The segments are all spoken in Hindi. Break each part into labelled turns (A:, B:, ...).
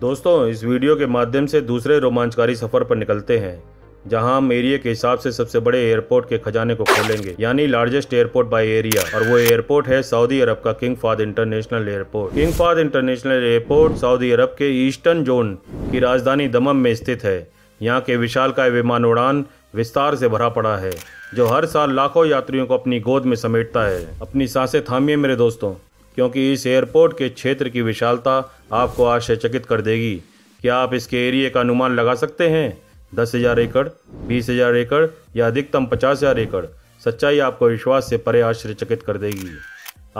A: दोस्तों इस वीडियो के माध्यम से दूसरे रोमांचकारी सफ़र पर निकलते हैं जहां हम एरिया के हिसाब से सबसे बड़े एयरपोर्ट के खजाने को खोलेंगे यानी लार्जेस्ट एयरपोर्ट बाय एरिया और वो एयरपोर्ट है सऊदी अरब का King Fahd International Airport King Fahd International Airport Saudi Arab के ईस्टर्न जोन की राजधानी दमम में स्थित है यहाँ के विशाल का विमान उड़ान विस्तार से भरा पड़ा है जो हर साल लाखों यात्रियों को अपनी गोद में समेटता है अपनी सांसें थामिए मेरे दोस्तों क्योंकि इस एयरपोर्ट के क्षेत्र की विशालता आपको आश्चर्यचकित कर देगी क्या आप इसके एरिए का अनुमान लगा सकते हैं दस हज़ार एकड़ बीस हज़ार एकड़ या अधिकतम पचास हज़ार एकड़ सच्चाई आपको विश्वास से परे आश्चर्यचकित कर देगी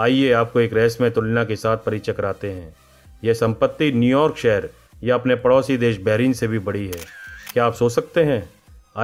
A: आइए आपको एक रहस्यमय तुलना के साथ परिचय कराते हैं यह संपत्ति न्यूयॉर्क शहर या अपने पड़ोसी देश बहरीन से भी बड़ी है क्या आप सोच सकते हैं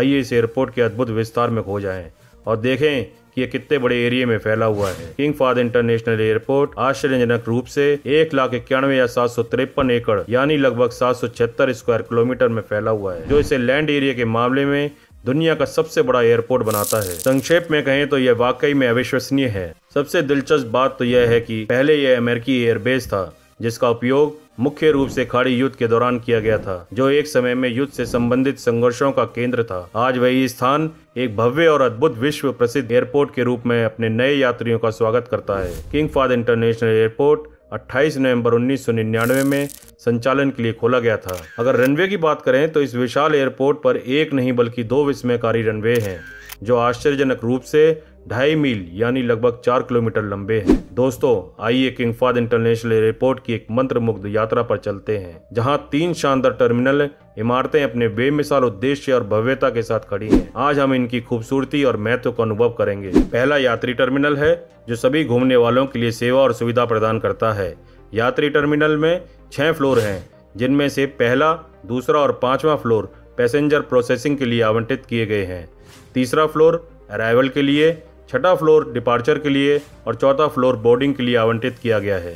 A: आइए इस एयरपोर्ट के अद्भुत विस्तार में खो जाएं और देखें कि यह कितने बड़े एरिया में फैला हुआ है किंग फाद इंटरनेशनल एयरपोर्ट आश्चर्यजनक रूप से एक लाख इक्यानवे या सात सौ तिरपन एकड़ यानी लगभग सात सौ छिहत्तर स्क्वायर किलोमीटर में फैला हुआ है जो इसे लैंड एरिया के मामले में दुनिया का सबसे बड़ा एयरपोर्ट बनाता है संक्षेप में कहें तो यह वाकई में अविश्वसनीय है सबसे दिलचस्प बात तो यह है कि पहले यह अमेरिकी एयरबेस था जिसका उपयोग मुख्य रूप से खाड़ी युद्ध के दौरान किया गया था जो एक समय में युद्ध से संबंधित संघर्षों का केंद्र था आज वही स्थान एक भव्य और अद्भुत विश्व प्रसिद्ध एयरपोर्ट के रूप में अपने नए यात्रियों का स्वागत करता है किंग फाद इंटरनेशनल एयरपोर्ट 28 नवंबर 1999 में संचालन के लिए खोला गया था अगर रनवे की बात करें तो इस विशाल एयरपोर्ट पर एक नहीं बल्कि दो विस्मयकारी रनवे हैं जो आश्चर्यजनक रूप से ढाई मील यानी लगभग चार किलोमीटर लंबे हैं दोस्तों आइए किंग फाद इंटरनेशनल एयरपोर्ट की एक मंत्र मुग्ध यात्रा पर चलते हैं जहां तीन शानदार टर्मिनल इमारतें अपने बेमिसाल उद्देश्य और भव्यता के साथ खड़ी हैं आज हम इनकी खूबसूरती और महत्व का अनुभव करेंगे पहला यात्री टर्मिनल है जो सभी घूमने वालों के लिए सेवा और सुविधा प्रदान करता है यात्री टर्मिनल में छह फ्लोर हैं जिनमें से पहला दूसरा और पांचवा फ्लोर पैसेंजर प्रोसेसिंग के लिए आवंटित किए गए हैं तीसरा फ्लोर अराइवल के लिए छठा फ्लोर डिपार्चर के लिए और चौथा फ्लोर बोर्डिंग के लिए आवंटित किया गया है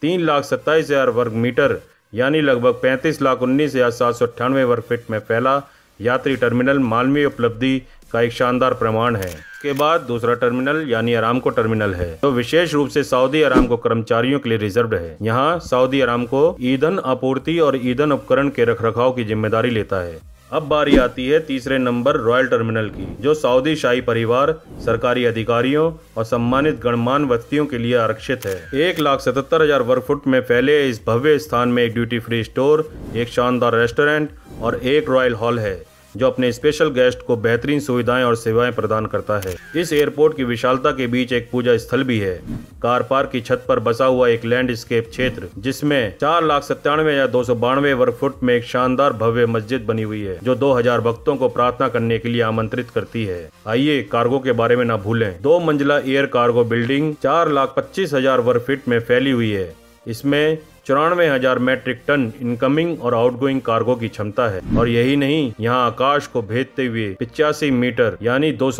A: तीन लाख सत्ताईस हज़ार वर्ग मीटर यानी लगभग पैंतीस लाख उन्नीस हज़ार सात सौ अट्ठानवे वर्ग फिट में फैला यात्री टर्मिनल मालवीय उपलब्धि का एक शानदार प्रमाण है के बाद दूसरा टर्मिनल यानी आरामको टर्मिनल है तो विशेष रूप से सऊदी आरामको कर्मचारियों के लिए रिजर्व है यहाँ सऊदी आरामको ईंधन आपूर्ति और ईंधन उपकरण के रखरखाव की जिम्मेदारी लेता है अब बारी आती है तीसरे नंबर रॉयल टर्मिनल की जो सऊदी शाही परिवार सरकारी अधिकारियों और सम्मानित गणमान्य व्यक्तियों के लिए आरक्षित है एक लाख सतहत्तर हजार वर्ग फुट में फैले इस भव्य स्थान में एक ड्यूटी फ्री स्टोर एक शानदार रेस्टोरेंट और एक रॉयल हॉल है जो अपने स्पेशल गेस्ट को बेहतरीन सुविधाएं और सेवाएं प्रदान करता है इस एयरपोर्ट की विशालता के बीच एक पूजा स्थल भी है कार पार्क की छत पर बसा हुआ एक लैंडस्केप क्षेत्र जिसमें चार लाख सत्तानवे या दो सौ बानवे वर्ग फुट में एक शानदार भव्य मस्जिद बनी हुई है जो दो हजार भक्तों को प्रार्थना करने के लिए आमंत्रित करती है आइए कार्गो के बारे में न भूलें दो मंजिला एयर कार्गो बिल्डिंग चार लाख पच्चीस हजार वर्ग फीट में फैली हुई है इसमें चौरानवे हजार मेट्रिक टन इनकमिंग और आउटगोइंग कार्गो की क्षमता है और यही नहीं यहाँ आकाश को भेजते हुए पिचासी मीटर यानी दो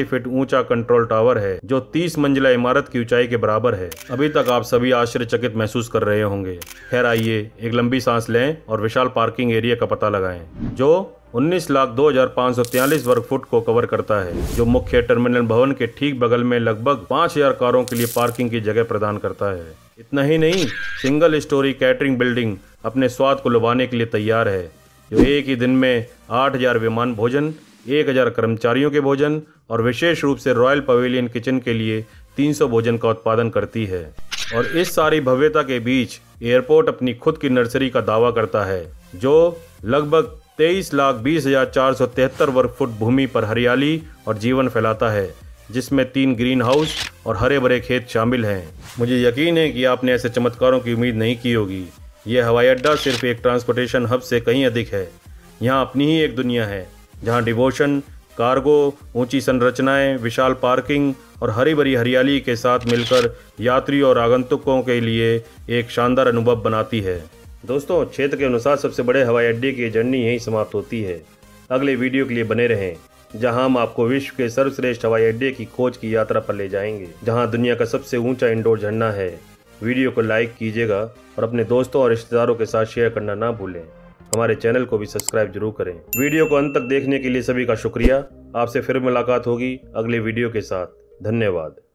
A: फीट ऊंचा कंट्रोल टावर है जो तीस मंजिला इमारत की ऊंचाई के बराबर है अभी तक आप सभी आश्चर्यचकित महसूस कर रहे होंगे खैर आइए एक लंबी सांस लें और विशाल पार्किंग एरिया का पता लगाएं जो उन्नीस लाख दो हजार पाँच सौ तैयलीस वर्ग फुट को कवर करता है जो मुख्य टर्मिनल भवन के ठीक बगल में लगभग पाँच हजार कारों के लिए पार्किंग की जगह प्रदान करता है इतना ही नहीं सिंगल स्टोरी कैटरिंग बिल्डिंग अपने स्वाद को लुभाने के लिए तैयार है जो एक ही दिन में 8000 विमान भोजन 1000 कर्मचारियों के भोजन और विशेष रूप से रॉयल पवेलियन किचन के लिए 300 भोजन का उत्पादन करती है और इस सारी भव्यता के बीच एयरपोर्ट अपनी खुद की नर्सरी का दावा करता है जो लगभग तेईस लाख बीस हजार चार सौ तिहत्तर वर्ग फुट भूमि पर हरियाली और जीवन फैलाता है जिसमें तीन ग्रीन हाउस और हरे भरे खेत शामिल हैं मुझे यकीन है कि आपने ऐसे चमत्कारों की उम्मीद नहीं की होगी यह हवाई अड्डा सिर्फ एक ट्रांसपोर्टेशन हब से कहीं अधिक है यहाँ अपनी ही एक दुनिया है जहाँ डिवोशन कार्गो ऊंची संरचनाएं, विशाल पार्किंग और हरी भरी हरियाली के साथ मिलकर यात्री और आगंतुकों के लिए एक शानदार अनुभव बनाती है दोस्तों क्षेत्र के अनुसार सबसे बड़े हवाई अड्डे की जर्नी यही समाप्त होती है अगले वीडियो के लिए बने रहें जहां हम आपको विश्व के सर्वश्रेष्ठ हवाई अड्डे की खोज की यात्रा पर ले जाएंगे जहां दुनिया का सबसे ऊंचा इंडोर झरना है वीडियो को लाइक कीजिएगा और अपने दोस्तों और रिश्तेदारों के साथ शेयर करना ना भूलें हमारे चैनल को भी सब्सक्राइब जरूर करें वीडियो को अंत तक देखने के लिए सभी का शुक्रिया आपसे फिर मुलाकात होगी अगले वीडियो के साथ धन्यवाद